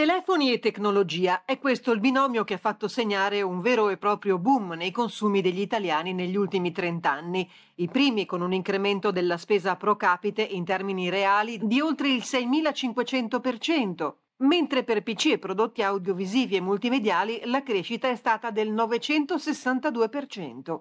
Telefoni e tecnologia, è questo il binomio che ha fatto segnare un vero e proprio boom nei consumi degli italiani negli ultimi trent'anni, i primi con un incremento della spesa pro capite in termini reali di oltre il 6.500%, mentre per PC e prodotti audiovisivi e multimediali la crescita è stata del 962%.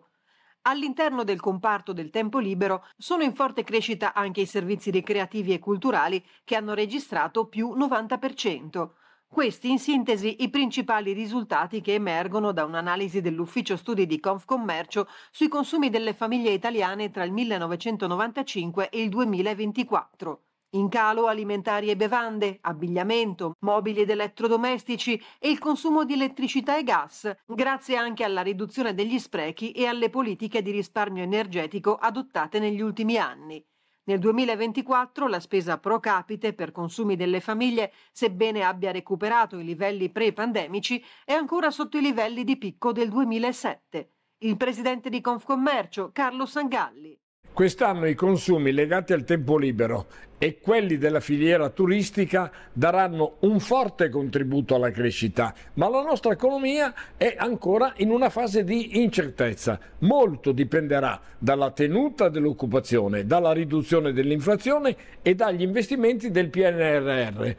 All'interno del comparto del tempo libero sono in forte crescita anche i servizi ricreativi e culturali che hanno registrato più 90%. Questi in sintesi i principali risultati che emergono da un'analisi dell'ufficio studi di Confcommercio sui consumi delle famiglie italiane tra il 1995 e il 2024. In calo alimentari e bevande, abbigliamento, mobili ed elettrodomestici e il consumo di elettricità e gas, grazie anche alla riduzione degli sprechi e alle politiche di risparmio energetico adottate negli ultimi anni. Nel 2024 la spesa pro capite per consumi delle famiglie, sebbene abbia recuperato i livelli pre-pandemici, è ancora sotto i livelli di picco del 2007. Il presidente di Confcommercio, Carlo Sangalli. Quest'anno i consumi legati al tempo libero e quelli della filiera turistica daranno un forte contributo alla crescita, ma la nostra economia è ancora in una fase di incertezza. Molto dipenderà dalla tenuta dell'occupazione, dalla riduzione dell'inflazione e dagli investimenti del PNRR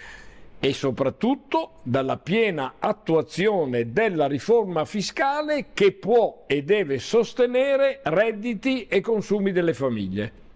e soprattutto dalla piena attuazione della riforma fiscale che può e deve sostenere redditi e consumi delle famiglie.